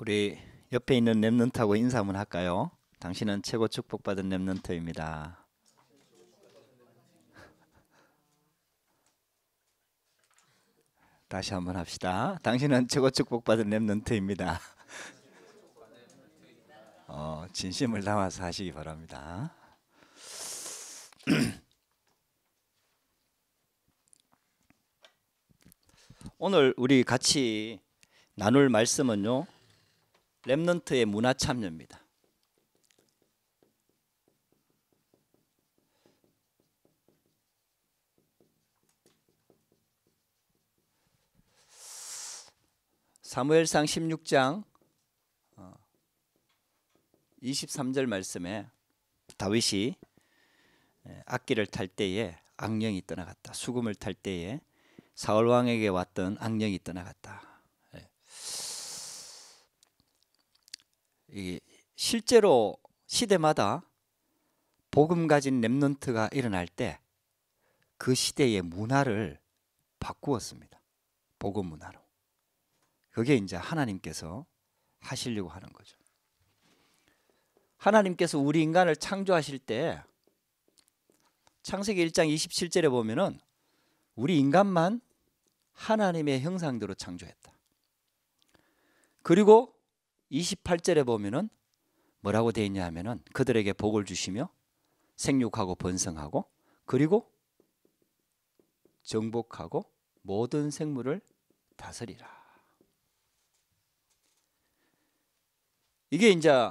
우리 옆에 있는 랩런트하고 인사 한번 할까요? 당신은 최고 축복받은 랩런트입니다. 다시 한번 합시다. 당신은 최고 축복받은 랩런트입니다. 어, 진심을 담아서 하시기 바랍니다. 오늘 우리 같이 나눌 말씀은요. 랩넌트의 문화 참여입니다. 사무엘상 16장 23절 어, 말씀에 다윗이 예, 악기를 탈 때에 악령이 떠나갔다. 수금을 탈 때에 사울 왕에게 왔던 악령이 떠나갔다. 이 실제로 시대마다 복음 가진 렘넌트가 일어날 때 그 시대의 문화를 바꾸었습니다. 복음 문화로. 그게 이제 하나님께서 하시려고 하는 거죠. 하나님께서 우리 인간을 창조하실 때 창세기 1장 27절에 보면은 우리 인간만 하나님의 형상대로 창조했다. 그리고 28절에 보면은 뭐라고 되어 있냐 하면은 그들에게 복을 주시며 생육하고 번성하고 그리고 정복하고 모든 생물을 다스리라. 이게 이제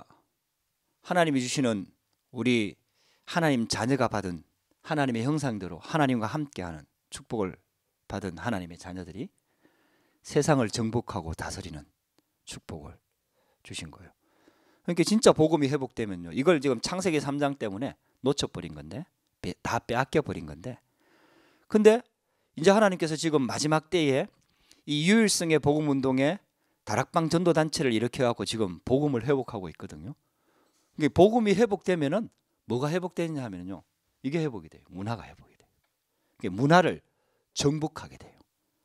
하나님이 주시는 우리 하나님 자녀가 받은 하나님의 형상대로 하나님과 함께하는 축복을 받은 하나님의 자녀들이 세상을 정복하고 다스리는 축복을 주신 거예요. 그러니까 진짜 복음이 회복되면요. 이걸 지금 창세기 3장 때문에 놓쳐버린 건데 다 빼앗겨 버린 건데. 근데 이제 하나님께서 지금 마지막 때에 이 유일성의 복음 운동에 다락방 전도 단체를 일으켜 갖고 지금 복음을 회복하고 있거든요. 그러니까 복음이 회복되면은 뭐가 회복되냐 하면요. 이게 회복이 돼요. 문화가 회복이 돼요. 그러니까 문화를 정복하게 돼요.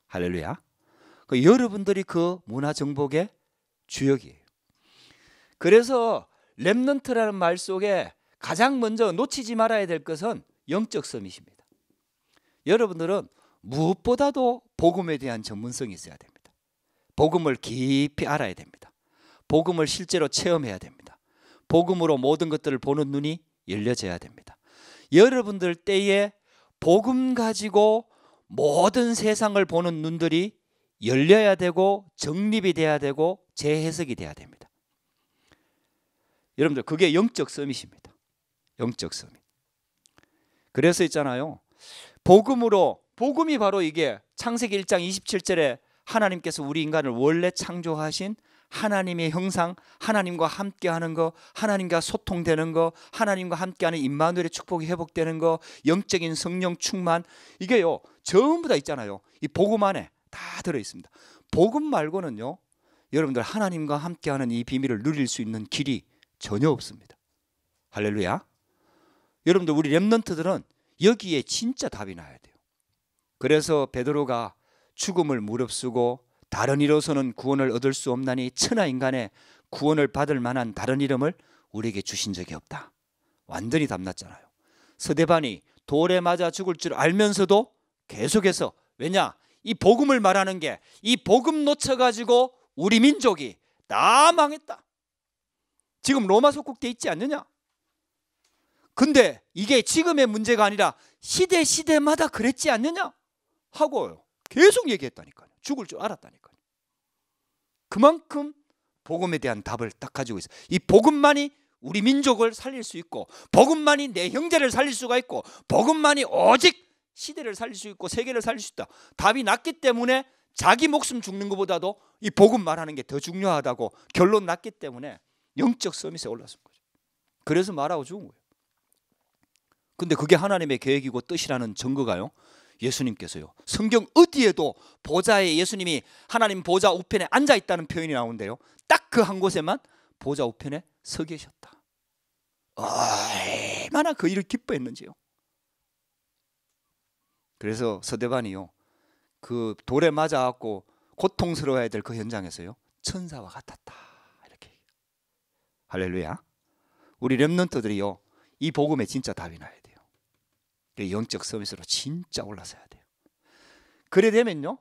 할렐루야. 그 여러분들이 그 문화 정복의 주역이에요. 그래서 랩넌트라는 말 속에 가장 먼저 놓치지 말아야 될 것은 영적 섬이십니다. 여러분들은 무엇보다도 복음에 대한 전문성이 있어야 됩니다. 복음을 깊이 알아야 됩니다. 복음을 실제로 체험해야 됩니다. 복음으로 모든 것들을 보는 눈이 열려져야 됩니다. 여러분들 때에 복음 가지고 모든 세상을 보는 눈들이 열려야 되고 정립이 돼야 되고 재해석이 돼야 됩니다. 여러분들 그게 영적 서밋입니다. 영적 서밋. 그래서 있잖아요. 복음으로 복음이 바로 이게 창세기 1장 27절에 하나님께서 우리 인간을 원래 창조하신 하나님의 형상, 하나님과 함께하는 거, 하나님과 소통되는 거, 하나님과 함께하는 임마누엘의 축복이 회복되는 거, 영적인 성령 충만 이게요 전부 다 있잖아요. 이 복음 안에 다 들어 있습니다. 복음 말고는요 여러분들 하나님과 함께하는 이 비밀을 누릴 수 있는 길이 전혀 없습니다. 할렐루야. 여러분들 우리 렘넌트들은 여기에 진짜 답이 나야 돼요. 그래서 베드로가 죽음을 무릅쓰고 다른 이로서는 구원을 얻을 수 없나니 천하 인간의 구원을 받을 만한 다른 이름을 우리에게 주신 적이 없다. 완전히 답났잖아요. 서대반이 돌에 맞아 죽을 줄 알면서도 계속해서 왜냐 이 복음을 말하는 게 이 복음 놓쳐가지고 우리 민족이 다 망했다. 지금 로마 속국돼 있지 않느냐? 근데 이게 지금의 문제가 아니라 시대 시대마다 그랬지 않느냐? 하고 계속 얘기했다니까요. 죽을 줄 알았다니까요. 그만큼 복음에 대한 답을 딱 가지고 있어이 복음만이 우리 민족을 살릴 수 있고 복음만이 내 형제를 살릴 수가 있고 복음만이 오직 시대를 살릴 수 있고 세계를 살릴 수 있다. 답이 났기 때문에 자기 목숨 죽는 것보다도 이 복음 말하는 게 더 중요하다고 결론 났기 때문에 영적 서밋에 올라선 거죠. 그래서 말하고 죽은 거예요. 근데 그게 하나님의 계획이고 뜻이라는 증거가요. 예수님께서요. 성경 어디에도 보좌에 예수님이 하나님 보좌 우편에 앉아 있다는 표현이 나오는데요. 딱 그 한 곳에만 보좌 우편에 서 계셨다. 얼마나 그 일을 기뻐했는지요. 그래서 서대반이요. 그 돌에 맞아 갖고 고통스러워야 될 그 현장에서요. 천사와 같았다. 할렐루야. 우리 렘넌트들이요. 이 복음에 진짜 답이 나야 돼요. 영적 서비스로 진짜 올라서야 돼요. 그래 되면요.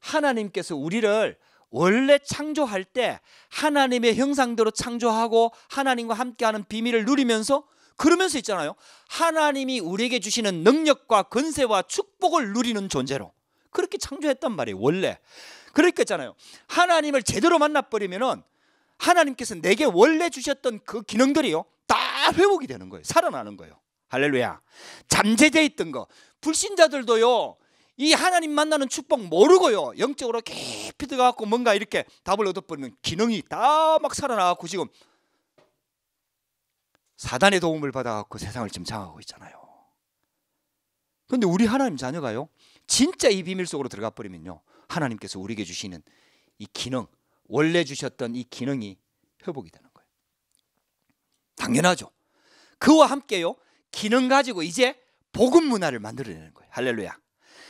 하나님께서 우리를 원래 창조할 때 하나님의 형상대로 창조하고 하나님과 함께하는 비밀을 누리면서 그러면서 있잖아요. 하나님이 우리에게 주시는 능력과 근세와 축복을 누리는 존재로 그렇게 창조했단 말이에요. 원래 그랬겠잖아요. 하나님을 제대로 만나버리면은 하나님께서 내게 원래 주셨던 그 기능들이요. 다 회복이 되는 거예요. 살아나는 거예요. 할렐루야. 잠재되어 있던 거. 불신자들도요. 이 하나님 만나는 축복 모르고요. 영적으로 깊이 들어가고 뭔가 이렇게 답을 얻어버리는 기능이 다 막 살아나고 지금 사단의 도움을 받아갖고 세상을 지금 장하고 있잖아요. 그런데 우리 하나님 자녀가요. 진짜 이 비밀 속으로 들어가 버리면요. 하나님께서 우리에게 주시는 이 기능, 원래 주셨던 이 기능이 회복이 되는 거예요. 당연하죠. 그와 함께요. 기능 가지고 이제 복음 문화를 만들어내는 거예요. 할렐루야.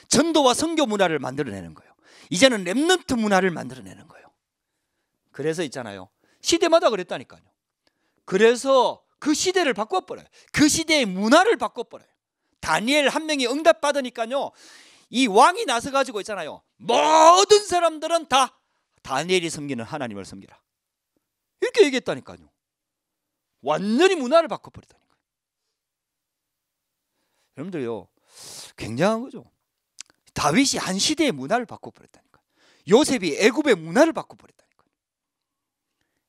전도와 성교 문화를 만들어내는 거예요. 이제는 랩넌트 문화를 만들어내는 거예요. 그래서 있잖아요. 시대마다 그랬다니까요. 그래서 그 시대를 바꿔버려요. 그 시대의 문화를 바꿔버려요. 다니엘 한 명이 응답받으니까요. 이 왕이 나서 가지고 있잖아요. 모든 사람들은 다 다니엘이 섬기는 하나님을 섬기라. 이렇게 얘기했다니까요. 완전히 문화를 바꿔버렸다니까요 여러분들요, 굉장한 거죠. 다윗이 한 시대의 문화를 바꿔버렸다니까요. 요셉이 애굽의 문화를 바꿔버렸다니까요.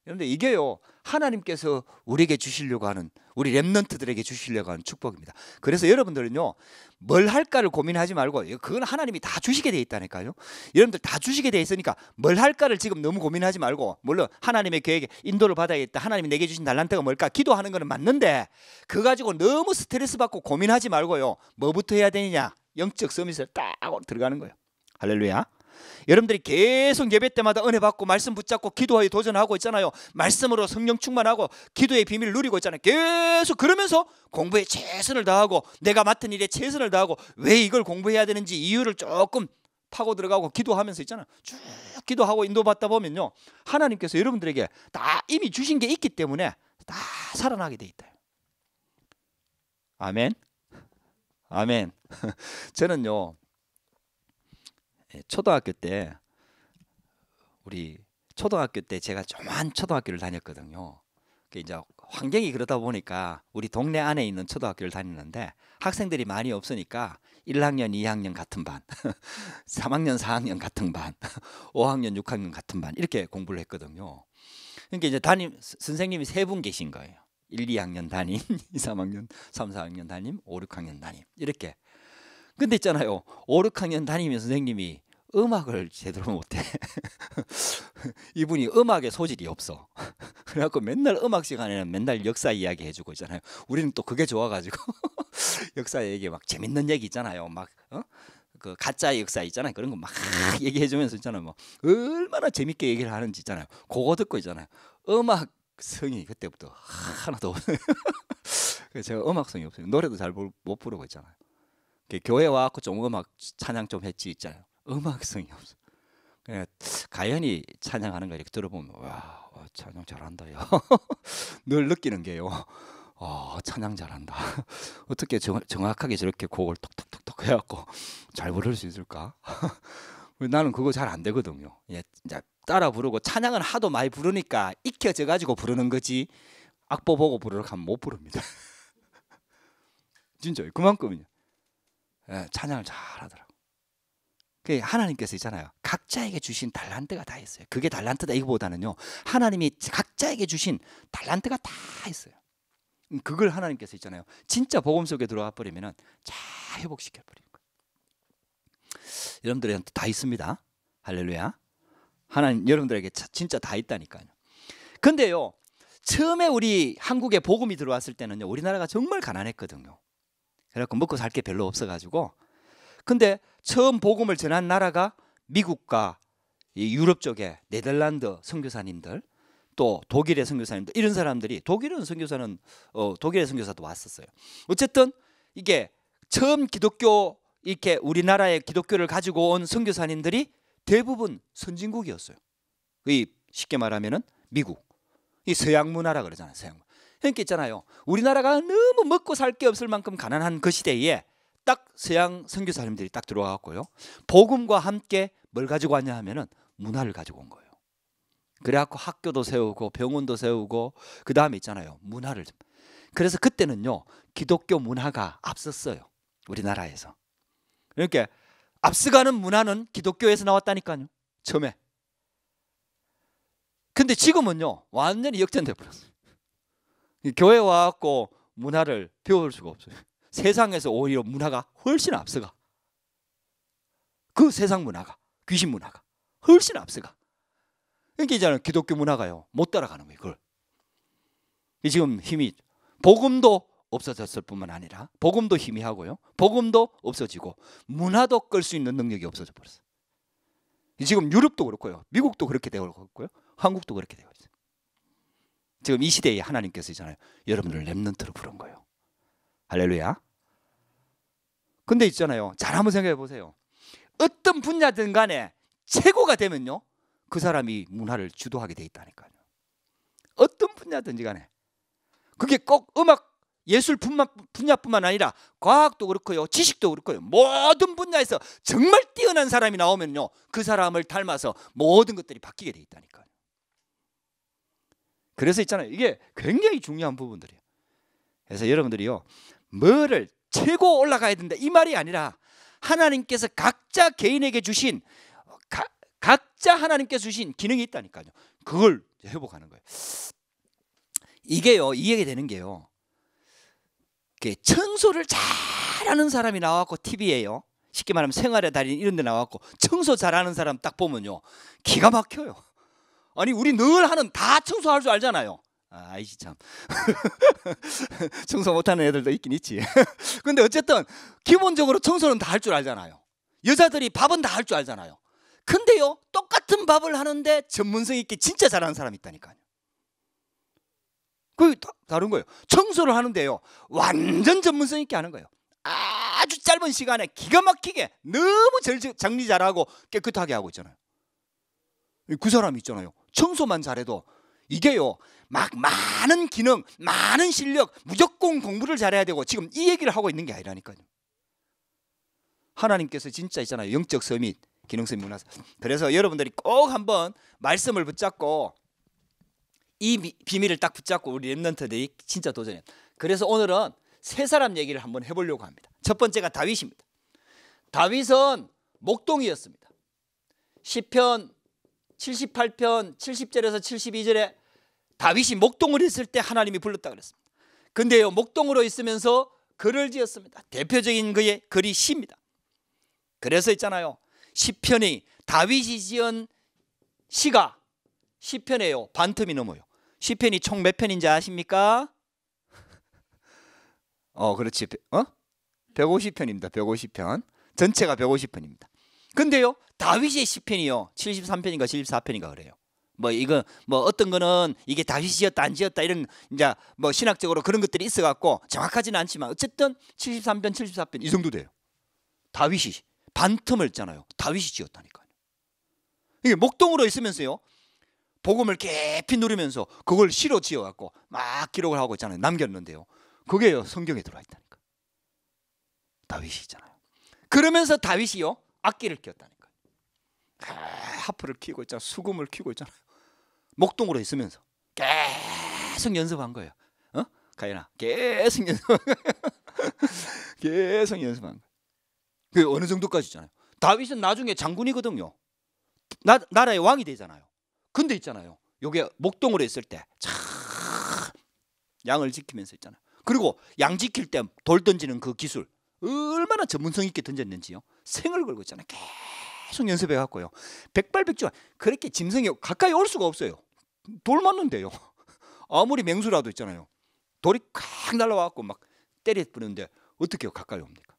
여러분들 이게요, 하나님께서 우리에게 주시려고 하는 우리 렘넌트들에게 주시려고 하는 축복입니다. 그래서 여러분들은요 뭘 할까를 고민하지 말고 그건 하나님이 다 주시게 돼 있다니까요. 여러분들 다 주시게 돼 있으니까 뭘 할까를 지금 너무 고민하지 말고 물론 하나님의 계획에 인도를 받아야겠다. 하나님이 내게 주신 달란트가 뭘까 기도하는 거는 맞는데 그 가지고 너무 스트레스 받고 고민하지 말고요 뭐부터 해야 되느냐 영적 서밋을 딱 들어가는 거예요. 할렐루야. 여러분들이 계속 예배 때마다 은혜 받고 말씀 붙잡고 기도하여 도전하고 있잖아요. 말씀으로 성령 충만하고 기도의 비밀을 누리고 있잖아요. 계속 그러면서 공부에 최선을 다하고 내가 맡은 일에 최선을 다하고 왜 이걸 공부해야 되는지 이유를 조금 파고 들어가고 기도하면서 있잖아. 쭉 기도하고 인도받다 보면요. 하나님께서 여러분들에게 다 이미 주신 게 있기 때문에 다 살아나게 돼 있다. 아멘. 아멘. 저는요. 예, 초등학교 때 우리 초등학교 때 제가 조만 초등학교를 다녔거든요. 이제 환경이 그러다 보니까 우리 동네 안에 있는 초등학교를 다니는데 학생들이 많이 없으니까 1학년, 2학년 같은 반, 3학년, 4학년 같은 반, 5학년, 6학년 같은 반 이렇게 공부를 했거든요. 그러니까 이제 담임 선생님이 세 분 계신 거예요. 1, 2학년 담임, 2, 3학년, 3, 4학년 담임, 5, 6학년 담임 이렇게 근데 있잖아요. 5, 6학년 다니면 선생님이 음악을 제대로 못해. 이분이 음악에 소질이 없어. 그래갖고 맨날 음악 시간에는 맨날 역사 이야기 해주고 있잖아요. 우리는 또 그게 좋아가지고 역사 얘기 막 재밌는 얘기 있잖아요. 막 어? 그 가짜 역사 있잖아요. 그런 거 막 얘기해주면서 있잖아요. 뭐 얼마나 재밌게 얘기를 하는지 있잖아요. 그거 듣고 있잖아요. 음악 성이 그때부터 하나도 없어요. 제가 음악성이 없어요. 노래도 잘 못 부르고 있잖아요. 교회 와갖고 좀 음악 찬양 좀 했지 있잖아요. 음악성이 없어. 그냥 가연이 찬양하는 거 이렇게 들어보면 와 어, 찬양 잘한다요. 늘 느끼는 게요. 어, 찬양 잘한다. 어떻게 정, 확하게 저렇게 곡을 톡톡톡톡 해갖고 잘 부를 수 있을까? 나는 그거 잘 안 되거든요. 예, 따라 부르고 찬양은 하도 많이 부르니까 익혀져 가지고 부르는 거지 악보 보고 부르러 가면 못 부릅니다. 진짜 그만큼이요. 예, 찬양을 잘 하더라고. 그 하나님께서 있잖아요. 각자에게 주신 달란트가 다 있어요. 그게 달란트다 이거보다는요. 하나님이 각자에게 주신 달란트가 다 있어요. 음, 그걸 하나님께서 있잖아요. 진짜 복음 속에 들어와 버리면은 잘 회복시켜 버리는 거예요. 여러분들한테 다 있습니다. 할렐루야. 하나님 여러분들에게 진짜 다 있다니까요. 근데요. 처음에 우리 한국에 복음이 들어왔을 때는요. 우리나라가 정말 가난했거든요. 그래갖고 먹고 살 게 별로 없어가지고 근데 처음 복음을 전한 나라가 미국과 이 유럽 쪽에 네덜란드 선교사님들 또 독일의 선교사님들 이런 사람들이 독일은 선교사는 어, 독일의 선교사도 왔었어요. 어쨌든 이게 처음 기독교 이렇게 우리나라의 기독교를 가지고 온 선교사님들이 대부분 선진국이었어요. 이 쉽게 말하면은 미국, 이 서양 문화라 그러잖아요. 서양 문화. 그러니까 있잖아요. 우리나라가 너무 먹고 살 게 없을 만큼 가난한 그 시대에 딱 서양 선교사님들이 딱 들어와갖고요. 복음과 함께 뭘 가지고 왔냐 하면은 문화를 가지고 온 거예요. 그래갖고 학교도 세우고 병원도 세우고 그 다음에 있잖아요. 문화를 좀. 그래서 그때는요. 기독교 문화가 앞섰어요. 우리나라에서. 이렇게 그러니까 앞서가는 문화는 기독교에서 나왔다니까요. 처음에. 근데 지금은요. 완전히 역전돼 버렸어요. 교회 와갖고 문화를 배울 수가 없어요. 세상에서 오히려 문화가 훨씬 앞서가. 그 세상 문화가 귀신 문화가 훨씬 앞서가. 그러니까 이제는 기독교 문화가요 못 따라가는 거예요. 그걸 지금 힘이 복음도 없어졌을 뿐만 아니라 복음도 희미하고요. 복음도 없어지고 문화도 끌 수 있는 능력이 없어져 버렸어요. 지금 유럽도 그렇고요. 미국도 그렇게 되어 있고요. 한국도 그렇게 되어 있어요. 지금 이 시대에 하나님께서잖아요. 있 여러분을 렘런트로 부른 거예요. 할렐루야. 근데 있잖아요. 잘 한번 생각해 보세요. 어떤 분야든 간에 최고가 되면요. 그 사람이 문화를 주도하게 돼 있다니까요. 어떤 분야든지 간에. 그게 꼭 음악 예술 분만, 분야뿐만 아니라 과학도 그렇고요. 지식도 그렇고요. 모든 분야에서 정말 뛰어난 사람이 나오면요. 그 사람을 닮아서 모든 것들이 바뀌게 돼 있다니까요. 그래서 있잖아요. 이게 굉장히 중요한 부분들이에요. 그래서 여러분들이요. 뭐를 최고 올라가야 된다 이 말이 아니라 하나님께서 각자 개인에게 주신 가, 각자 하나님께서 주신 기능이 있다니까요. 그걸 회복하는 거예요. 이게요. 이해가 되는 게요. 청소를 잘하는 사람이 나왔고 TV에요. 쉽게 말하면 생활의 달인 이런 데 나왔고 청소 잘하는 사람 딱 보면요. 기가 막혀요. 아니 우리 늘 하는 다 청소할 줄 알잖아요. 아, 아이씨 참 청소 못하는 애들도 있긴 있지. 근데 어쨌든 기본적으로 청소는 다 할 줄 알잖아요. 여자들이 밥은 다 할 줄 알잖아요. 근데요 똑같은 밥을 하는데 전문성 있게 진짜 잘하는 사람이 있다니까요. 그 다른 거예요. 청소를 하는데요 완전 전문성 있게 하는 거예요. 아주 짧은 시간에 기가 막히게 너무 절, 정리 잘하고 깨끗하게 하고 있잖아요. 그 사람 있잖아요. 청소만 잘해도 이게요. 막 많은 기능, 많은 실력, 무조건 공부를 잘해야 되고 지금 이 얘기를 하고 있는 게 아니라니까요. 하나님께서 진짜 있잖아요. 영적 서밋, 기능 서밋 문화. 그래서 여러분들이 꼭 한번 말씀을 붙잡고 이 비밀을 딱 붙잡고 우리 랩런트들이 진짜 도전해요. 그래서 오늘은 세 사람 얘기를 한번 해보려고 합니다. 첫 번째가 다윗입니다. 다윗은 목동이었습니다. 시편 78편 70절에서 72절에 다윗이 목동을 했을 때 하나님이 불렀다 그랬습니다. 근데요 목동으로 있으면서 글을 지었습니다. 대표적인 그의 글이 시입니다. 그래서 있잖아요 시편이 다윗이 지은 시가 시편에요 반틈이 넘어요. 시편이 총 몇 편인지 아십니까? 어 그렇지 어 150편입니다. 150편 전체가 150편입니다. 근데요 다윗의 시편이요. 73편인가 74편인가 그래요. 뭐 이거 뭐 어떤 거는 이게 다윗이었다 안 지었다 이런 이제 뭐 신학적으로 그런 것들이 있어 갖고 정확하지 않지만 어쨌든 73편 74편 이 정도 돼요. 다윗이 반텀을 잖아요. 다윗이 지었다니까요. 이게 목동으로 있으면서요. 복음을 깊이 누리면서 그걸 시로 지어 갖고 막 기록을 하고 있잖아요. 남겼는데요. 그게 성경에 들어와 있다니까. 다윗이잖아요. 그러면서 다윗이요. 악기를 꼈다니까. 하프를 키고 있잖아. 수금을 키고 있잖아요. 목동으로 있으면서 계속 연습한 거예요. 어? 가연아, 계속 연습, 계속 연습한 거예요. 그 어느 정도까지잖아요. 있 다윗은 나중에 장군이거든요. 나, 나라의 왕이 되잖아요. 근데 있잖아요. 요게 목동으로 있을 때참 양을 지키면서 있잖아요. 그리고 양 지킬 때 돌 던지는 그 기술 얼마나 전문성 있게 던졌는지요. 생을 걸고 있잖아요. 계속 연습해 갖고요. 백발백중 그렇게 짐승이 가까이 올 수가 없어요. 돌 맞는데요. 아무리 맹수라도 있잖아요. 돌이 콱 날라와 갖고 막 때려 부는데 어떻게 가까이 옵니까?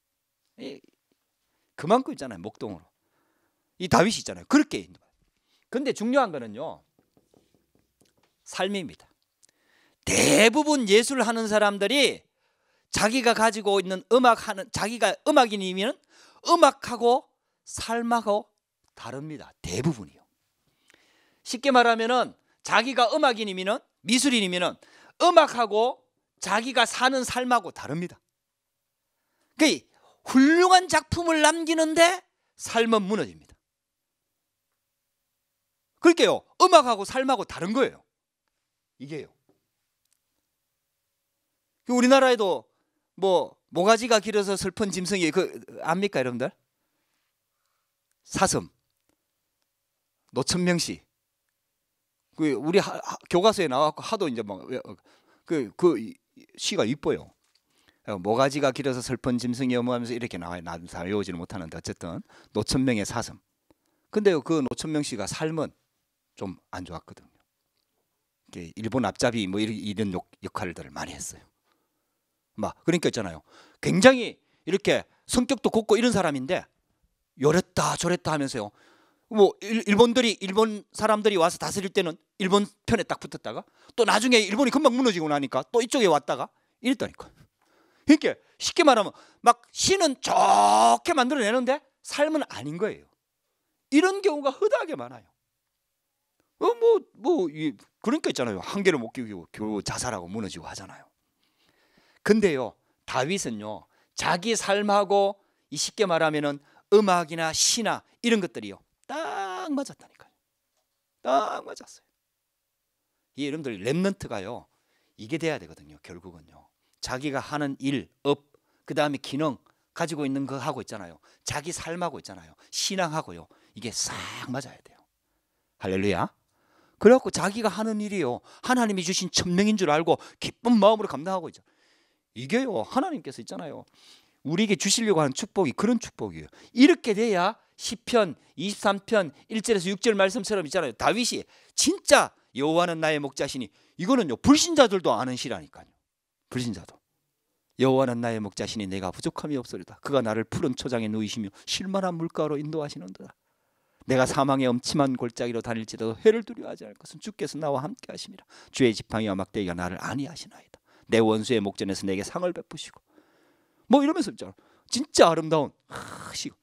그만큼 있잖아요. 목동으로. 이 다윗이 있잖아요. 그렇게 있는 거예요. 근데 중요한 거는요. 삶입니다. 대부분 예술 하는 사람들이 자기가 가지고 있는 음악 하는 자기가 음악인이면 음악하고 삶하고 다릅니다. 대부분이요. 쉽게 말하면은 자기가 음악인이면은 미술인이면은 음악하고 자기가 사는 삶하고 다릅니다. 그 훌륭한 작품을 남기는데 삶은 무너집니다. 그럴게요 음악하고 삶하고 다른 거예요. 이게요. 우리나라에도 뭐 모가지가 길어서 슬픈 짐승이 그 압니까 여러분들? 사슴, 노천명 씨. 그 우리 하, 하, 교과서에 나와갖고 하도 이제 막 그그 어, 그, 그 시가 이뻐요. 어, 모가지가 길어서 슬픈 짐승이 어무하면서 이렇게 나와요. 난잘 외우지는 못하는데 어쨌든 노천명의 사슴. 근데 그 노천명 씨가 삶은 좀 안 좋았거든요. 일본 앞잡이 뭐 이런 역, 역할들을 많이 했어요. 막 그러니까 있잖아요. 굉장히 이렇게 성격도 곱고 이런 사람인데 요랬다 저랬다 하면서요. 뭐 일본들이 일본 사람들이 와서 다스릴 때는 일본 편에 딱 붙었다가 또 나중에 일본이 금방 무너지고 나니까 또 이쪽에 왔다가 이랬다니까. 그러니까 쉽게 말하면 막 신은 좋게 만들어내는데 삶은 아닌 거예요. 이런 경우가 허다하게 많아요. 어, 뭐, 뭐, 그런 그러니까 거 있잖아요. 한계를 못 끼우고 겨우 자살하고 무너지고 하잖아요. 근데요, 다윗은요, 자기 삶하고 이 쉽게 말하면은 음악이나 시나 이런 것들이요. 딱 맞았다니까요. 딱 맞았어요. 이 여러분들 랩넌트가요. 이게 돼야 되거든요. 결국은요. 자기가 하는 일, 업, 그 다음에 기능 가지고 있는 거 하고 있잖아요. 자기 삶하고 있잖아요. 신앙하고요. 이게 싹 맞아야 돼요. 할렐루야. 그래갖고 자기가 하는 일이요. 하나님이 주신 천명인 줄 알고 기쁜 마음으로 감당하고 있죠. 이게요. 하나님께서 있잖아요. 우리에게 주시려고 하는 축복이 그런 축복이에요. 이렇게 돼야 시편 23편 1절에서 6절 말씀처럼 있잖아요. 다윗이 진짜 여호와는 나의 목자시니 이거는요. 불신자들도 아는 시라니까요. 불신자도. 여호와는 나의 목자시니 내가 부족함이 없으리다. 그가 나를 푸른 초장에 누이시며 실만한 물가로 인도하시는도다. 내가 사망의 엄침한 골짜기로 다닐지라도 해를 두려워하지 않을 것은 주께서 나와 함께 하심이라. 주의 지팡이와 막대기가 나를 안위하시나이다. 내 원수의 목전에서 내게 상을 베푸시고 뭐 이러면서 있잖아. 진짜 아름다운 시고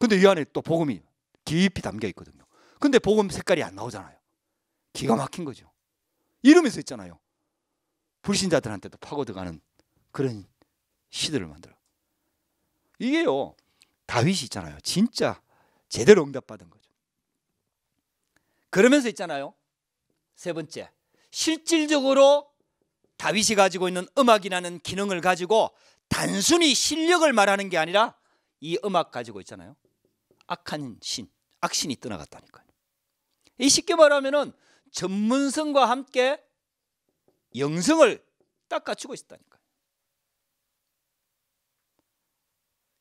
근데 이 안에 또 복음이 깊이 담겨 있거든요. 근데 복음 색깔이 안 나오잖아요. 기가 막힌 거죠. 이러면서 있잖아요. 불신자들한테도 파고들어가는 그런 시들을 만들어. 이게요. 다윗이 있잖아요. 진짜 제대로 응답받은 거죠. 그러면서 있잖아요. 세 번째. 실질적으로 다윗이 가지고 있는 음악이라는 기능을 가지고 단순히 실력을 말하는 게 아니라 이 음악 가지고 있잖아요. 악한 신, 악신이 떠나갔다니까요. 이 쉽게 말하면은 전문성과 함께 영성을 딱 갖추고 있었다니까요.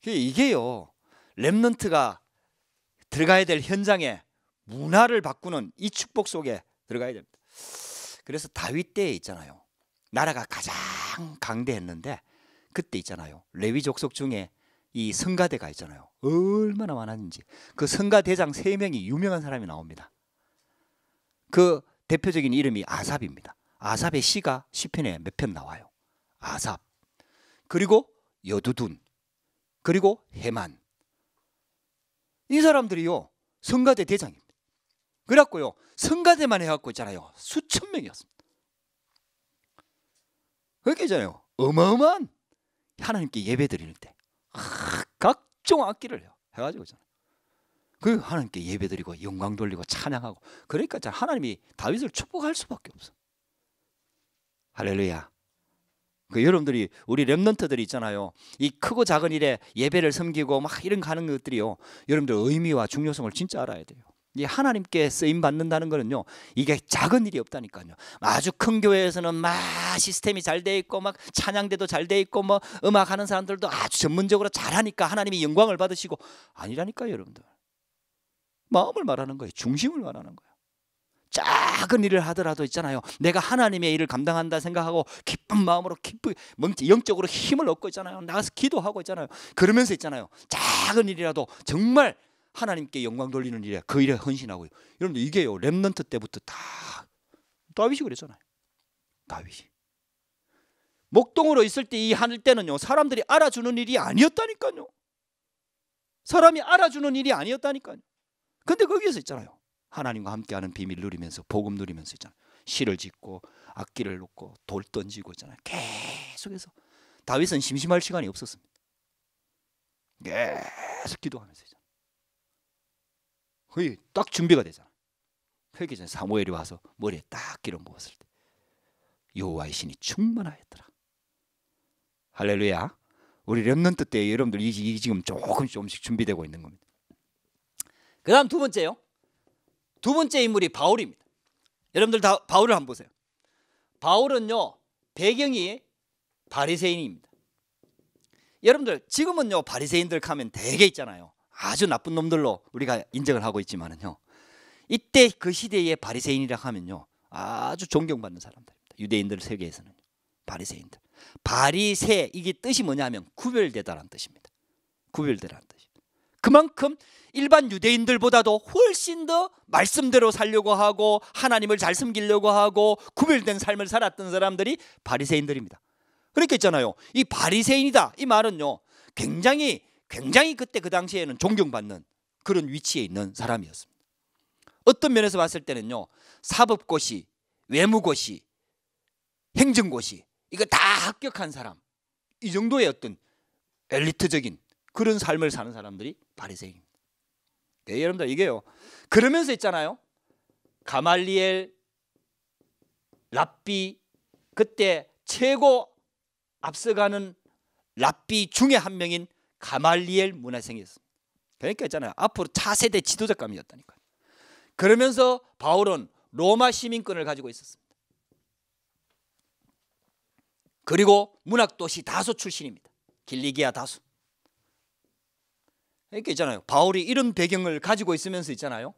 그 이게요. 랩넌트가 들어가야 될 현장에 문화를 바꾸는 이 축복 속에 들어가야 됩니다. 그래서 다윗 때에 있잖아요. 나라가 가장 강대했는데 그때 있잖아요. 레위 족속 중에 이 성가대가 있잖아요. 얼마나 많았는지. 그 성가대장 세명이 유명한 사람이 나옵니다. 그 대표적인 이름이 아삽입니다. 아삽의 시가 시편에 몇 편 나와요. 아삽. 그리고 여두둔. 그리고 해만. 이 사람들이요. 성가대 대장입니다. 그래갖고요. 성가대만 해갖고 있잖아요. 수천 명이었습니다. 그렇게 그러니까 있잖아요. 어마어마한 하나님께 예배 드릴 때 각종 악기를 해가지고 그 하나님께 예배 드리고 영광 돌리고 찬양하고 그러니까 하나님이 다윗을 축복할 수밖에 없어. 할렐루야. 그 여러분들이 우리 렘넌트들이 있잖아요. 이 크고 작은 일에 예배를 섬기고 막 이런 가는 것들이요. 여러분들 의미와 중요성을 진짜 알아야 돼요. 이 하나님께 쓰임 받는다는 거는요. 이게 작은 일이 없다니까요. 아주 큰 교회에서는 막 시스템이 잘 돼 있고 막 찬양대도 잘 돼 있고 뭐 음악 하는 사람들도 아주 전문적으로 잘하니까 하나님이 영광을 받으시고 아니라니까요, 여러분들. 마음을 말하는 거예요. 중심을 말하는 거예요. 작은 일을 하더라도 있잖아요. 내가 하나님의 일을 감당한다 생각하고 기쁜 마음으로 기쁘 게 영적으로 힘을 얻고 있잖아요. 나가서 기도하고 있잖아요. 그러면서 있잖아요. 작은 일이라도 정말 하나님께 영광 돌리는 일에 그 일에 헌신하고요. 여러분들 이게요 렘넌트 때부터 다 다윗이 그랬잖아요. 다윗이 목동으로 있을 때 이 하늘 때는요 사람들이 알아주는 일이 아니었다니까요. 사람이 알아주는 일이 아니었다니까요. 근데 거기에서 있잖아요. 하나님과 함께하는 비밀 누리면서 복음 누리면서 있잖아요. 시를 짓고 악기를 놓고 돌 던지고 있잖아요. 계속해서 다윗은 심심할 시간이 없었습니다. 계속 기도하면서 있잖아요. 거의 딱 준비가 되잖아. 회개 전 사무엘이 와서 머리에 딱 기름 부었을 때 여호와의 신이 충만하였더라. 할렐루야. 우리 렘넌트 때 여러분들 이, 지금 조금 조금씩 준비되고 있는 겁니다. 그다음 두 번째요. 두 번째 인물이 바울입니다. 여러분들 다 바울을 한번 보세요. 바울은요 배경이 바리새인입니다. 여러분들 지금은요 바리새인들 가면 대개 있잖아요. 아주 나쁜 놈들로 우리가 인정을 하고 있지만은요. 이때 그 시대의 바리새인이라 하면요. 아주 존경받는 사람들입니다. 유대인들 세계에서는 바리새인들. 바리새 이게 뜻이 뭐냐면 구별되다라는 뜻입니다. 구별되라는 뜻. 그만큼 일반 유대인들보다도 훨씬 더 말씀대로 살려고 하고 하나님을 잘 섬기려고 하고 구별된 삶을 살았던 사람들이 바리새인들입니다. 그렇게 했잖아요. 이 바리새인이다 이 말은요. 굉장히 굉장히 그때 그 당시에는 존경받는 그런 위치에 있는 사람이었습니다. 어떤 면에서 봤을 때는요. 사법고시, 외무고시, 행정고시 이거 다 합격한 사람 이 정도의 어떤 엘리트적인 그런 삶을 사는 사람들이 바리새인입니다. 네, 여러분들 이게요. 그러면서 있잖아요. 가말리엘, 랍비 그때 최고 앞서가는 랍비 중에 한 명인 가말리엘 문화생이었습니다. 그러니까 있잖아요. 앞으로 차세대 지도자감이었다니까요. 그러면서 바울은 로마 시민권을 가지고 있었습니다. 그리고 문학도시 다수 출신입니다. 길리기아 다수. 그러니까 있잖아요. 바울이 이런 배경을 가지고 있으면서 있잖아요.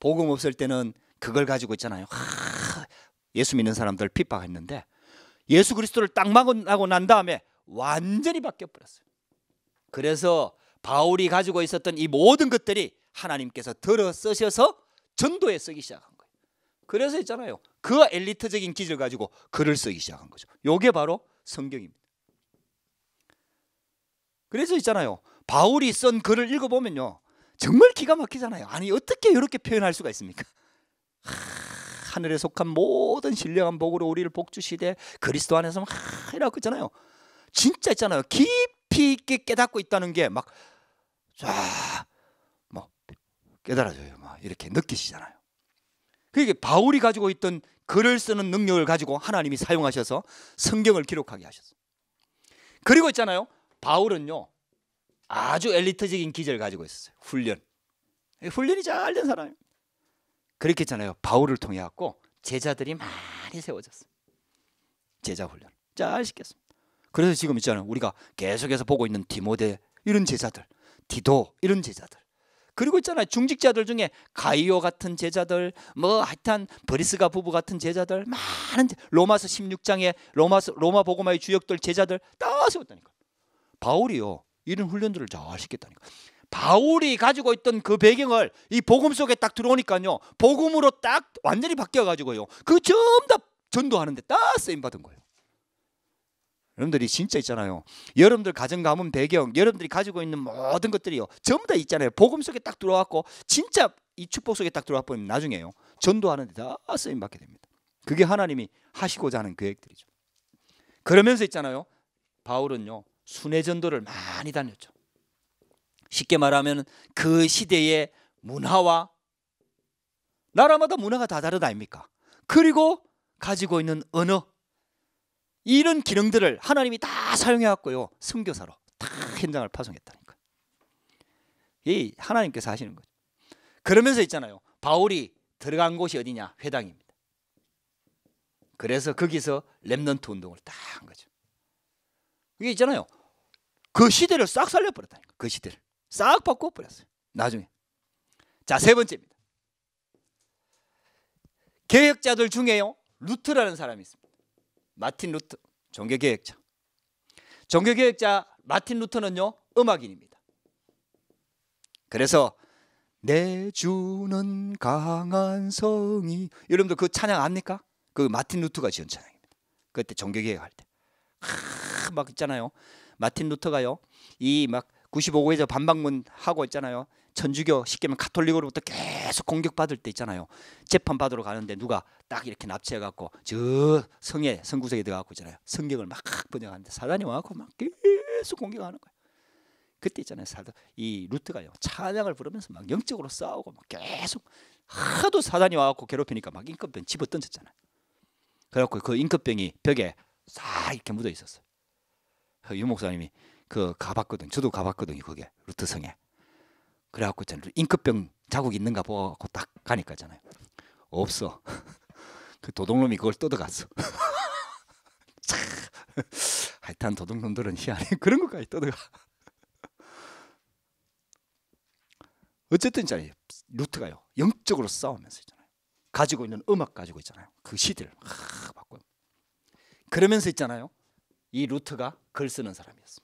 복음 없을 때는 그걸 가지고 있잖아요. 하, 예수 믿는 사람들 핍박했는데 예수 그리스도를 딱 막고 난 다음에 완전히 바뀌어 버렸어요. 그래서 바울이 가지고 있었던 이 모든 것들이 하나님께서 들어 쓰셔서 전도에 쓰기 시작한 거예요. 그래서 있잖아요. 그 엘리트적인 기질 가지고 글을 쓰기 시작한 거죠. 요게 바로 성경입니다. 그래서 있잖아요. 바울이 쓴 글을 읽어보면요. 정말 기가 막히잖아요. 아니 어떻게 이렇게 표현할 수가 있습니까? 하, 늘에 속한 모든 신령한 복으로 우리를 복주시되 그리스도 안에서 막 이라고 했잖아요. 진짜 있잖아요. 깊 깊이 있게 깨닫고 있다는 게 막쫙뭐 깨달아져요. 막 이렇게 느끼시잖아요. 그게 그러니까 바울이 가지고 있던 글을 쓰는 능력을 가지고 하나님이 사용하셔서 성경을 기록하게 하셨어. 그리고 있잖아요. 바울은요. 아주 엘리트적인 기질을 가지고 있었어요. 훈련. 예, 훈련이 잘 된 사람이에요. 그렇게 했잖아요. 바울을 통해 갖고 제자들이 많이 세워졌어요. 제자 훈련. 잘 시켰어요. 그래서 지금 있잖아요. 우리가 계속해서 보고 있는 디모데 이런 제자들, 디도 이런 제자들. 그리고 있잖아요. 중직자들 중에 가이오 같은 제자들, 뭐 하여튼 버리스가 부부 같은 제자들, 많은 로마서 16장에 로마서 로마 복음의 주역들 제자들 다 세웠다니까. 바울이요. 이런 훈련들을 잘 시켰다니까. 바울이 가지고 있던 그 배경을 이 복음 속에 딱 들어오니까요. 복음으로 딱 완전히 바뀌어 가지고요. 그 전부 다 전도하는데 다 쓰임 받은 거예요. 여러분들이 진짜 있잖아요. 여러분들 가정 가문 배경, 여러분들이 가지고 있는 모든 것들이요. 전부 다 있잖아요. 복음 속에 딱 들어왔고 진짜 이 축복 속에 딱들어왔버면 나중에요. 전도하는 데 다 쓰임 받게 됩니다. 그게 하나님이 하시고자 하는 계획들이죠. 그 그러면서 있잖아요. 바울은요. 순회 전도를 많이 다녔죠. 쉽게 말하면 그 시대의 문화와 나라마다 문화가 다 다르다 아닙니까? 그리고 가지고 있는 언어 이런 기능들을 하나님이 다 사용해 왔고요. 선교사로 다 현장을 파송했다니까. 이 하나님께서 하시는 거죠. 그러면서 있잖아요. 바울이 들어간 곳이 어디냐? 회당입니다. 그래서 거기서 렘넌트 운동을 딱 한 거죠. 이게 있잖아요. 그 시대를 싹 살려버렸다니까. 그 시대를 싹 바꿔버렸어요. 나중에. 자, 세 번째입니다. 개혁자들 중에요. 루트라는 사람이 있습니다. 마틴 루터 종교개혁자. 종교개혁자 마틴 루터는요 음악인입니다. 그래서 내 주는 강한 성이 여러분들 그 찬양 압니까? 그 마틴 루터가 지은 찬양입니다. 그때 종교개혁할 때. 아, 막 있잖아요. 마틴 루터가요. 이 막 95호에서 반박문 하고 있잖아요. 천주교 쉽게 말하면 가톨릭으로부터 계속 공격받을 때 있잖아요. 재판받으러 가는데 누가 딱 이렇게 납치해 갖고 저 성에 성구석에 들어가고 있잖아요. 성경을 막 번역하는데 사단이 와 갖고 막 계속 공격하는 거예요. 그때 있잖아요. 사단 이 루트가요. 찬양을 부르면서 막 영적으로 싸우고 막 계속 하도 사단이 와 갖고 괴롭히니까 막 인건병 집어 던졌잖아요. 그래갖고 그 인건병이 벽에 싹 이렇게 묻어 있었어요. 그 유 목사님이 그 가봤거든. 저도 가봤거든요. 그게 루트성에. 그래갖고 저 잉크병 자국 있는가 보고 딱 가니까 잖아요. 없어. 그 도둑놈이 그걸 뜯어갔어. 하여튼 도둑놈들은 희한해. 그런 것까지 떠들어가 어쨌든 있잖아요. 루트가요. 영적으로 싸우면서 있잖아요. 가지고 있는 음악 가지고 있잖아요. 그 시대를 막 바꿔요. 그러면서 있잖아요. 이 루트가 글 쓰는 사람이었습니다.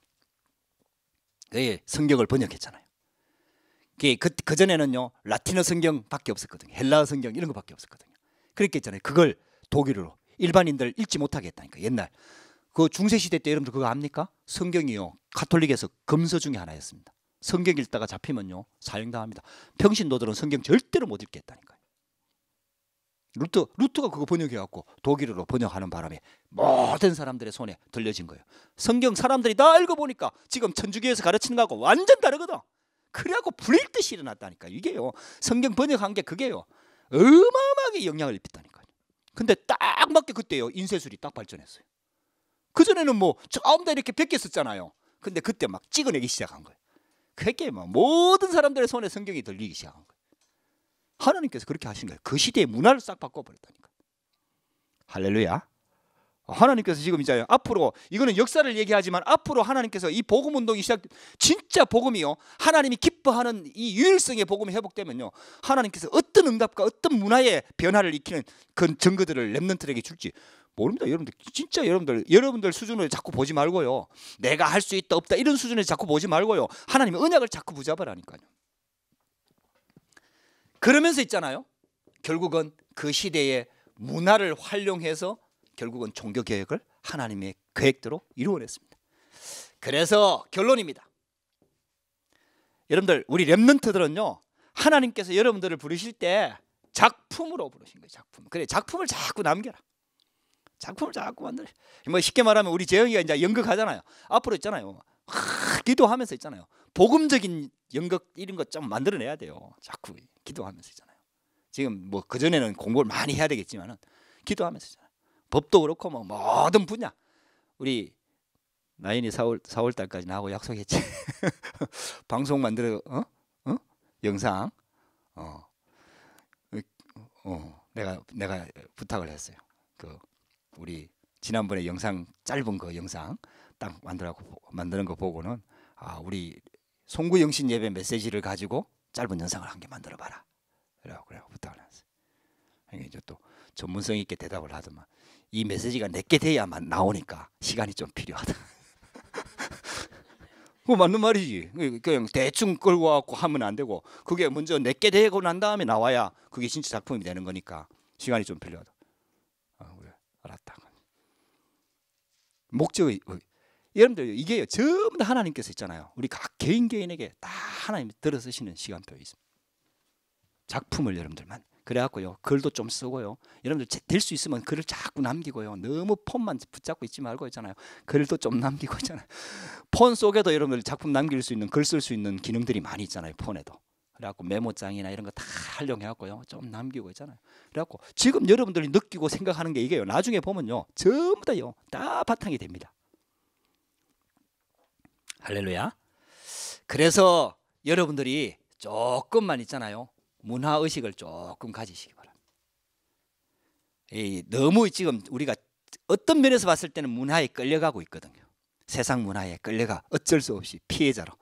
그의성격을 예, 번역했잖아요. 그, 그 전에는요 라틴어 성경밖에 없었거든요. 헬라어 성경 이런 거밖에 없었거든요. 그랬겠잖아요 그걸 독일어로 일반인들 읽지 못하게 했다니까 옛날 그 중세 시대 때 여러분들 그거 압니까? 성경이요 카톨릭에서 검서 중에 하나였습니다. 성경 읽다가 잡히면요 사형당합니다. 평신도들은 성경 절대로 못 읽게 했다니까요. 루트 루트가 그거 번역해갖고 독일어로 번역하는 바람에 모든 사람들의 손에 들려진 거예요. 성경 사람들이 다 읽어보니까 지금 천주교에서 가르치는 거하고 완전 다르거든. 그래갖고 불릴 듯이 일어났다니까 이게요. 성경 번역한 게 그게요. 어마어마하게 영향을 입혔다니까요. 근데 딱 맞게 그때요. 인쇄술이 딱 발전했어요. 그전에는 뭐 처음 다 이렇게 벗겼었잖아요. 근데 그때 막 찍어내기 시작한 거예요. 그게 뭐 모든 사람들의 손에 성경이 들리기 시작한 거예요. 하나님께서 그렇게 하신 거예요. 그 시대의 문화를 싹 바꿔버렸다니까. 할렐루야. 하나님께서 지금 이제 앞으로 이거는 역사를 얘기하지만 앞으로 하나님께서 이 복음 운동이 시작 진짜 복음이요 하나님이 기뻐하는 이 유일성의 복음이 회복되면요 하나님께서 어떤 응답과 어떤 문화의 변화를 일으키는 그 증거들을 렘넌트에게 줄지 모릅니다 여러분들 진짜 여러분들 여러분들 수준으로 자꾸 보지 말고요 내가 할 수 있다 없다 이런 수준에 자꾸 보지 말고요 하나님의 은약을 자꾸 붙잡으라니까요 그러면서 있잖아요 결국은 그 시대의 문화를 활용해서 결국은 종교 계획을 하나님의 계획대로 이루어냈습니다. 그래서 결론입니다. 여러분들 우리 렘넌트들은요 하나님께서 여러분들을 부르실 때 작품으로 부르신 거예요 작품 그래 작품을 자꾸 남겨라 작품을 자꾸 만들어 뭐 쉽게 말하면 우리 재영이가 이제 연극하잖아요 앞으로 있잖아요 아, 기도하면서 있잖아요 복음적인 연극 이런 것 좀 만들어내야 돼요 자꾸 기도하면서 있잖아요 지금 뭐 그전에는 공부를 많이 해야 되겠지만은 기도하면서 있잖아요 법도 그렇고 뭐 모든 분야 우리 나인이 4월 4월 달까지 나하고 약속했지. 방송 만들어 어? 어? 영상 어. 어. 어. 내가 내가 부탁을 했어요. 그 우리 지난번에 영상 짧은 거 영상 딱 만들어 만드는 거 보고는 아, 우리 송구 영신 예배 메시지를 가지고 짧은 영상을 한 개 만들어 봐라. 그래고 그래 부탁을 했어요. 이게 그러니까 이제 또 전문성 있게 대답을 하더만 이 메시지가 내게 돼야만 나오니까 시간이 좀 필요하다. 그 맞는 말이지. 그냥 그 대충 끌고 와고 하면 안 되고 그게 먼저 내게 되고 난 다음에 나와야 그게 진짜 작품이 되는 거니까 시간이 좀 필요하다. 아, 그래. 알았다. 목적이 어, 여러분들 이게 전부 다 하나님께서 있잖아요. 우리 각 개인 개인에게 다하나님 들어 쓰시는 시간표 있습니다. 작품을 여러분들만 그래갖고요. 글도 좀 쓰고요. 여러분들 될 수 있으면 글을 자꾸 남기고요. 너무 폰만 붙잡고 있지 말고 있잖아요. 글도 좀 남기고 있잖아요. 폰 속에도 여러분들 작품 남길 수 있는 글 쓸 수 있는 기능들이 많이 있잖아요. 폰에도. 그래갖고 메모장이나 이런 거 다 활용해갖고요. 좀 남기고 있잖아요. 그래갖고 지금 여러분들이 느끼고 생각하는 게 이게요. 나중에 보면요. 전부 다요. 다 바탕이 됩니다. 할렐루야. 그래서 여러분들이 조금만 있잖아요. 문화 의식을 조금 가지시기 바랍니다. 이 너무 지금 우리가 어떤 면에서 봤을 때는 문화에 끌려가고 있거든요. 세상 문화에 끌려가 어쩔 수 없이 피해자로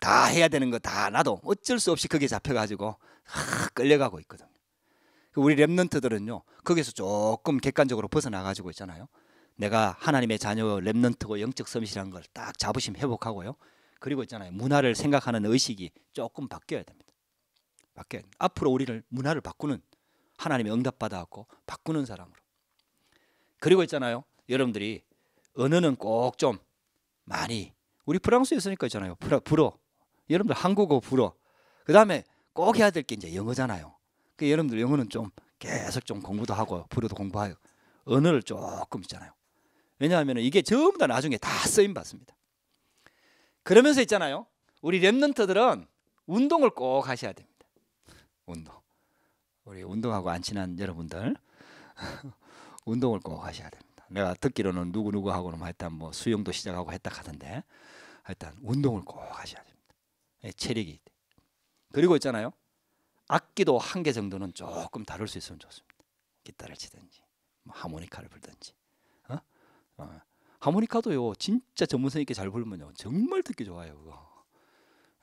다 해야 되는 거 다 나도 어쩔 수 없이 거기에 잡혀가지고 하, 끌려가고 있거든요. 그 우리 랩런트들은요 거기서 조금 객관적으로 벗어나가지고 있잖아요. 내가 하나님의 자녀 랩런트고 영적 섬이라걸딱 자부심 회복하고요. 그리고 있잖아요 문화를 생각하는 의식이 조금 바뀌어야 됩니다. 밖에 앞으로 우리를 문화를 바꾸는 하나님의 응답 받아갖고 바꾸는 사람으로. 그리고 있잖아요. 여러분들이 언어는 꼭 좀 많이 우리 프랑스에 있으니까 있잖아요. 불어. 불어 여러분들 한국어 불어. 그 다음에 꼭 해야 될 게 이제 영어잖아요. 그 여러분들 영어는 좀 계속 좀 공부도 하고 불어도 공부하고 언어를 조금 있잖아요. 왜냐하면 이게 전부 다 나중에 다 쓰임 받습니다. 그러면서 있잖아요. 우리 랩런터들은 운동을 꼭 하셔야 됩니다. 운동. 우리 운동하고 안 친한 여러분들 운동을 꼭 하셔야 됩니다. 내가 듣기로는 누구 누구하고는 하여튼 뭐 수영도 시작하고 했다 하던데 하여튼 운동을 꼭 하셔야 됩니다. 예, 체력이 그리고 있잖아요. 악기도 한 개 정도는 조금 다룰 수 있으면 좋습니다. 기타를 치든지 뭐 하모니카를 불든지 어? 어. 하모니카도요 진짜 전문성 있게 잘 불면요 정말 듣기 좋아요 그거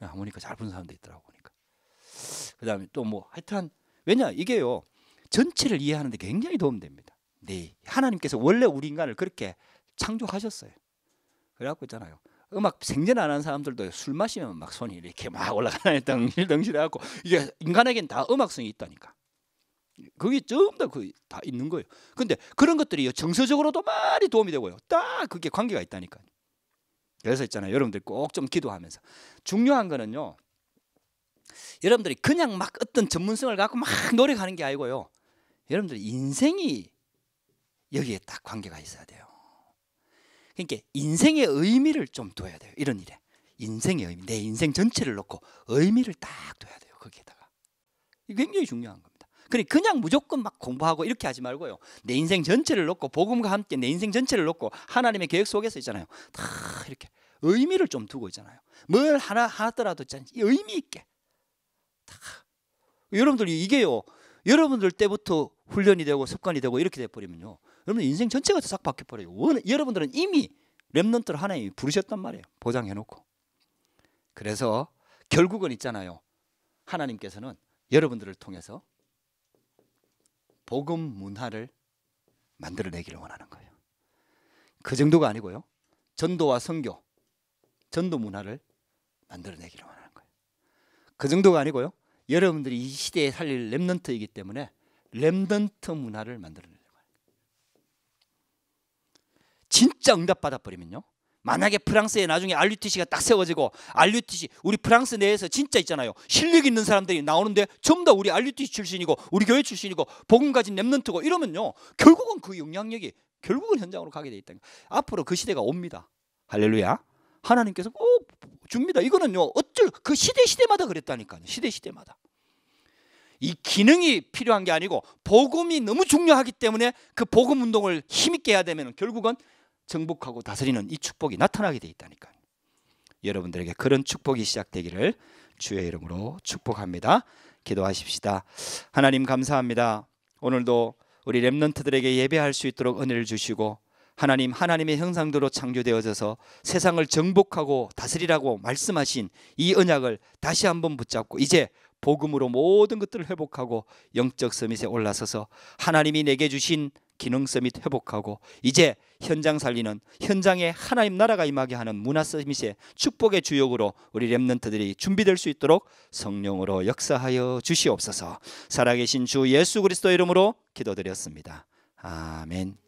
예, 하모니카 잘 부는 사람도 있더라고 보니까 그다음에 또 뭐 하여튼 왜냐 이게요 전체를 이해하는데 굉장히 도움됩니다. 네 하나님께서 원래 우리 인간을 그렇게 창조하셨어요. 그래갖고 있잖아요. 음악 생전 안한 사람들도 술 마시면 막 손이 이렇게 막 올라가나요 덩실덩실해갖고 이게 인간에겐 다 음악성이 있다니까. 그게 전부 다, 그, 다 있는 거예요. 근데 그런 것들이 정서적으로도 많이 도움이 되고요. 딱 그게 관계가 있다니까 그래서 있잖아요. 여러분들 꼭 좀 기도하면서 중요한 거는요. 여러분들이 그냥 막 어떤 전문성을 갖고 막 노력하는 게 아니고요. 여러분들 인생이 여기에 딱 관계가 있어야 돼요. 그러니까 인생의 의미를 좀 둬야 돼요. 이런 일에. 인생의 의미, 내 인생 전체를 놓고 의미를 딱 둬야 돼요. 거기에다가. 이게 굉장히 중요한 겁니다. 그래 그러니까 그냥 무조건 막 공부하고 이렇게 하지 말고요. 내 인생 전체를 놓고 복음과 함께 내 인생 전체를 놓고 하나님의 계획 속에서 있잖아요. 다 이렇게 의미를 좀 두고 있잖아요. 뭘 하나 하더라도 의미 있게 여러분들 이게요. 여러분들 때부터 훈련이 되고 습관이 되고 이렇게 돼 버리면요. 여러분 인생 전체가 싹 바뀌어 버려요. 여러분들은 이미 렘넌트를 하나님이 부르셨단 말이에요. 보장해 놓고. 그래서 결국은 있잖아요. 하나님께서는 여러분들을 통해서 복음 문화를 만들어 내기를 원하는 거예요. 그 정도가 아니고요. 전도와 선교 전도 문화를 만들어 내기를 원하는 거예요. 그 정도가 아니고요. 여러분들이 이 시대에 살릴 렘넌트이기 때문에 렘넌트 문화를 만들어내려고 합니 진짜 응답 받아버리면요. 만약에 프랑스에 나중에 알 u 티시가딱 세워지고 알 u 티시 우리 프랑스 내에서 진짜 있잖아요. 실력 있는 사람들이 나오는데 전부 다 우리 알 u 티시 출신이고 우리 교회 출신이고 복음 가진 랩런트고 이러면요. 결국은 그 영향력이 결국은 현장으로 가게 돼 있다. 앞으로 그 시대가 옵니다. 할렐루야. 하나님께서 꼭 줍니다. 이거는요, 어쩔 그 시대 시대마다 그랬다니까요. 시대 시대마다. 이 기능이 필요한 게 아니고 복음이 너무 중요하기 때문에 그 복음 운동을 힘있게 해야 되면 결국은 정복하고 다스리는 이 축복이 나타나게 돼 있다니까요. 여러분들에게 그런 축복이 시작되기를 주의 이름으로 축복합니다. 기도하십시다. 하나님 감사합니다. 오늘도 우리 렘런트들에게 예배할 수 있도록 은혜를 주시고 하나님 하나님의 형상대로 창조되어져서 세상을 정복하고 다스리라고 말씀하신 이 언약을 다시 한번 붙잡고 이제 복음으로 모든 것들을 회복하고 영적 서밋에 올라서서 하나님이 내게 주신 기능 서밋 회복하고 이제 현장 살리는 현장에 하나님 나라가 임하게 하는 문화 서밋의 축복의 주역으로 우리 랩런트들이 준비될 수 있도록 성령으로 역사하여 주시옵소서 살아계신 주 예수 그리스도 이름으로 기도드렸습니다 아멘